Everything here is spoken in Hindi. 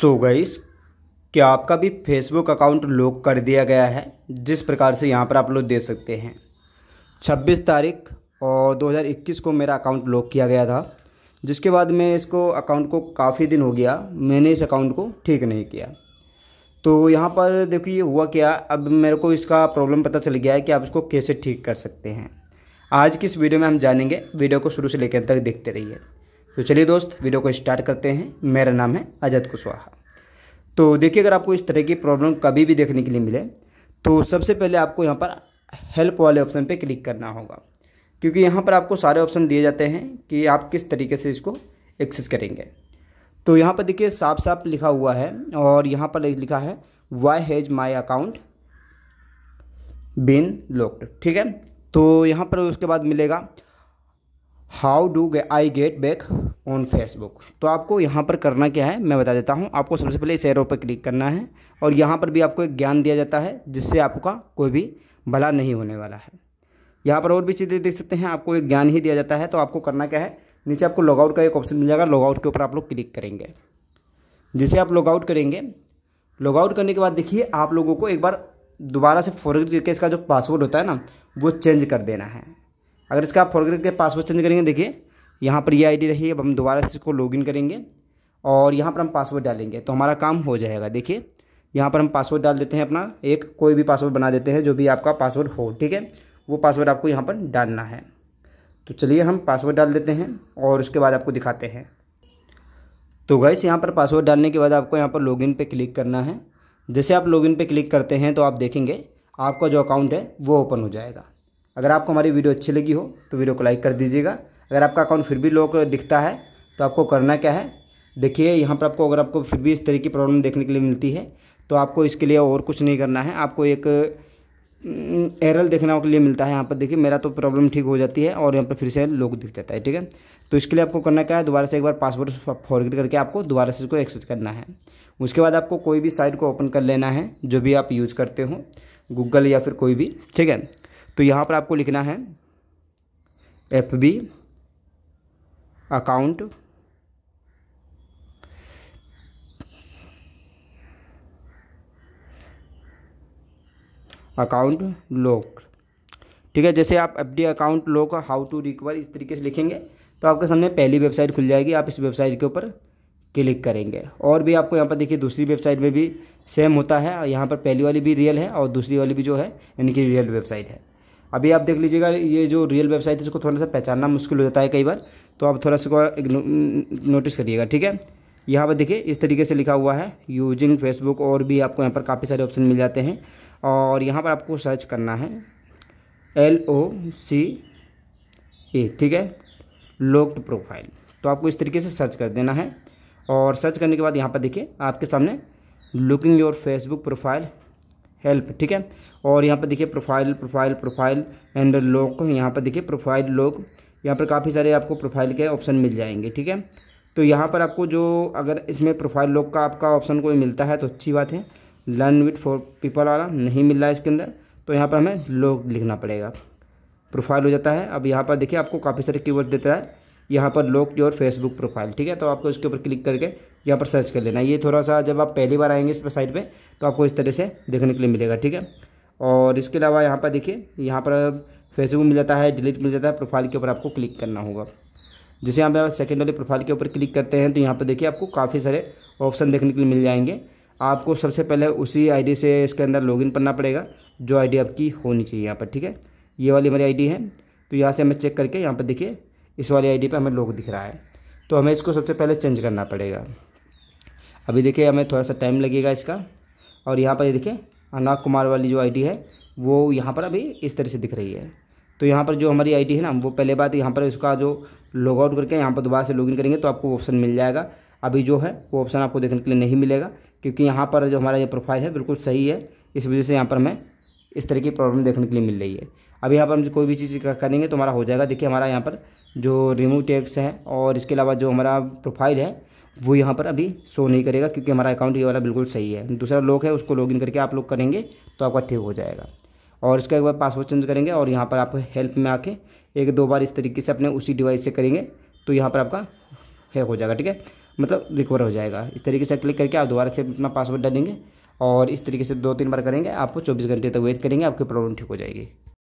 सो so गाइस क्या आपका भी फेसबुक अकाउंट लॉक कर दिया गया है जिस प्रकार से यहाँ पर आप लोग दे सकते हैं 26 तारीख और 2021 को मेरा अकाउंट लॉक किया गया था जिसके बाद मैं इसको अकाउंट को काफ़ी दिन हो गया मैंने इस अकाउंट को ठीक नहीं किया तो यहाँ पर देखो ये हुआ क्या अब मेरे को इसका प्रॉब्लम पता चल गया है कि आप इसको कैसे ठीक कर सकते हैं आज की इस वीडियो में हम जानेंगे वीडियो को शुरू से लेकर तक देखते रहिए तो चलिए दोस्त वीडियो को स्टार्ट करते हैं मेरा नाम है अजत कुशवाहा तो देखिए अगर आपको इस तरह की प्रॉब्लम कभी भी देखने के लिए मिले तो सबसे पहले आपको यहाँ पर हेल्प वाले ऑप्शन पर क्लिक करना होगा क्योंकि यहाँ पर आपको सारे ऑप्शन दिए जाते हैं कि आप किस तरीके से इसको एक्सेस करेंगे तो यहाँ पर देखिए साफ साफ लिखा हुआ है और यहाँ पर लिखा है why has my account been locked ठीक है तो यहाँ पर उसके बाद मिलेगा how do I get back on Facebook तो आपको यहाँ पर करना क्या है मैं बता देता हूँ आपको सबसे पहले इस एरो पर क्लिक करना है और यहाँ पर भी आपको एक ज्ञान दिया जाता है जिससे आपका कोई भी भला नहीं होने वाला है यहाँ पर और भी चीज़ें देख सकते हैं आपको एक ज्ञान ही दिया जाता है तो आपको करना क्या है नीचे आपको लॉगआउट का एक ऑप्शन मिल जाएगा लॉगआउट के ऊपर आप लोग क्लिक करेंगे जिसे आप लॉगआउट करेंगे लॉगआउट करने के बाद देखिए आप लोगों को एक बार दोबारा से फॉरवर्ड करके इसका जो पासवर्ड होता है ना वो चेंज कर देना है अगर इसका आप फॉरगेट करके पासवर्ड चेंज करेंगे देखिए यहाँ पर ये आईडी रही अब हम दोबारा से इसको लॉगिन करेंगे और यहाँ पर हम पासवर्ड डालेंगे तो हमारा काम हो जाएगा देखिए यहाँ पर हम पासवर्ड डाल देते हैं अपना एक कोई भी पासवर्ड बना देते हैं जो भी आपका पासवर्ड हो ठीक है वो पासवर्ड आपको यहाँ पर डालना है तो चलिए हम पासवर्ड डाल देते हैं और उसके बाद आपको दिखाते हैं तो गैस यहाँ पर पासवर्ड डालने के बाद आपको यहाँ पर लॉगिन पे क्लिक करना है जैसे आप लॉगिन पे क्लिक करते हैं तो आप देखेंगे आपका जो अकाउंट है वो ओपन हो जाएगा अगर आपको हमारी वीडियो अच्छी लगी हो तो वीडियो को लाइक कर दीजिएगा अगर आपका अकाउंट फिर भी लोग दिखता है तो आपको करना क्या है देखिए यहाँ पर आपको अगर आपको फिर भी इस तरह की प्रॉब्लम देखने के लिए मिलती है तो आपको इसके लिए और कुछ नहीं करना है आपको एक एरल देखने के लिए मिलता है यहाँ पर देखिए मेरा तो प्रॉब्लम ठीक हो जाती है और यहाँ पर फिर से लोग दिख जाता है ठीक है तो इसके लिए आपको करना क्या है दोबारा से एक बार पासवर्ड फॉरवर्ड करके आपको दोबारा से इसको एक्सेस करना है उसके बाद आपको कोई भी साइट को ओपन कर लेना है जो भी आप यूज़ करते हो गूगल या फिर कोई भी ठीक है तो यहाँ पर आपको लिखना है F B account account lock ठीक है जैसे आप F D account lock how to recover इस तरीके से लिखेंगे तो आपके सामने पहली वेबसाइट खुल जाएगी आप इस वेबसाइट के ऊपर क्लिक करेंगे और भी आपको यहाँ पर देखिए दूसरी वेबसाइट में भी सेम होता है यहाँ पर पहली वाली भी रियल है और दूसरी वाली भी जो है यानी कि रियल वेबसाइट है अभी आप देख लीजिएगा ये जो रियल वेबसाइट है इसको थोड़ा सा पहचानना मुश्किल हो जाता है कई बार तो आप थोड़ा सा नोटिस करिएगा ठीक है यहाँ पर देखिए इस तरीके से लिखा हुआ है यूजिंग फेसबुक और भी आपको यहाँ पर काफ़ी सारे ऑप्शन मिल जाते हैं और यहाँ पर आपको सर्च करना है एल ओ सी ए ठीक है लोक्ड प्रोफाइल तो आपको इस तरीके से सर्च कर देना है और सर्च करने के बाद यहाँ पर देखिए आपके सामने looking your Facebook profile help ठीक है और यहाँ पर देखिए profile profile profile and lock यहाँ पर देखिए प्रोफाइल लॉक यहाँ पर काफ़ी सारे आपको प्रोफाइल के ऑप्शन मिल जाएंगे ठीक है तो यहाँ पर आपको जो अगर इसमें प्रोफाइल लॉक का आपका ऑप्शन कोई मिलता है तो अच्छी बात है लर्न विथ फॉर पीपल वाला नहीं मिल रहा है इसके अंदर तो यहाँ पर हमें लॉक लिखना पड़ेगा प्रोफाइल हो जाता है अब यहाँ पर देखिए आपको काफ़ी सारे कीवर्ड देता है यहाँ पर लॉक योर फेसबुक प्रोफाइल ठीक है तो आपको इसके ऊपर क्लिक करके यहाँ पर सर्च कर लेना ये थोड़ा सा जब आप पहली बार आएंगे इस पर साइड पर तो आपको इस तरह से देखने के लिए मिलेगा ठीक है और इसके अलावा यहाँ पर देखिए यहाँ पर फेसबुक मिल जाता है डिलीट मिल जाता है प्रोफाइल के ऊपर आपको क्लिक करना होगा जैसे यहाँ पर सेकेंड वाले प्रोफाइल के ऊपर क्लिक करते हैं तो यहाँ पर देखिए आपको काफ़ी सारे ऑप्शन देखने के लिए मिल जाएंगे आपको सबसे पहले उसी आईडी से इसके अंदर लॉगिन करना पड़ेगा जो आईडी आपकी होनी चाहिए यहाँ पर ठीक है ये वाली हमारी आईडी है तो यहाँ से हमें चेक करके यहाँ पर देखिए इस वाली आईडी पे हमें लोग दिख रहा है तो हमें इसको सबसे पहले चेंज करना पड़ेगा अभी देखिए हमें थोड़ा सा टाइम लगेगा इसका और यहाँ पर ये देखिए अनुराग कुमार वाली जो आईडी है वो यहाँ पर अभी इस तरह से दिख रही है तो यहाँ पर जो हमारी आईडी है ना वो पहले बात यहाँ पर इसका जो लॉग आउट करके यहाँ पर दोबारा से लॉगिन करेंगे तो आपको ऑप्शन मिल जाएगा अभी जो है वो ऑप्शन आपको देखने के लिए नहीं मिलेगा क्योंकि यहाँ पर जो हमारा ये प्रोफाइल है बिल्कुल सही है इस वजह से यहाँ पर हमें इस तरह की प्रॉब्लम देखने के लिए मिल रही है अभी यहाँ पर हम कोई भी चीज़ करेंगे तो हमारा हो जाएगा देखिए हमारा यहाँ पर जो रिमूव टैक्स है और इसके अलावा जो हमारा प्रोफाइल है वो यहाँ पर अभी शो नहीं करेगा क्योंकि हमारा अकाउंट ये वाला बिल्कुल सही है दूसरा लॉक है उसको लॉगिन करके आप लोग करेंगे तो आपका ठीक हो जाएगा और इसका एक बार पासवर्ड चेंज करेंगे और यहाँ पर आप हेल्प में आके एक दो बार इस तरीके से अपने उसी डिवाइस से करेंगे तो यहाँ पर आपका हैक हो जाएगा ठीक है मतलब रिकवर हो जाएगा इस तरीके से क्लिक करके आप दोबारा से अपना पासवर्ड डालेंगे और इस तरीके से दो तीन बार करेंगे आपको चौबीस घंटे तक वेट करेंगे आपकी प्रॉब्लम ठीक हो जाएगी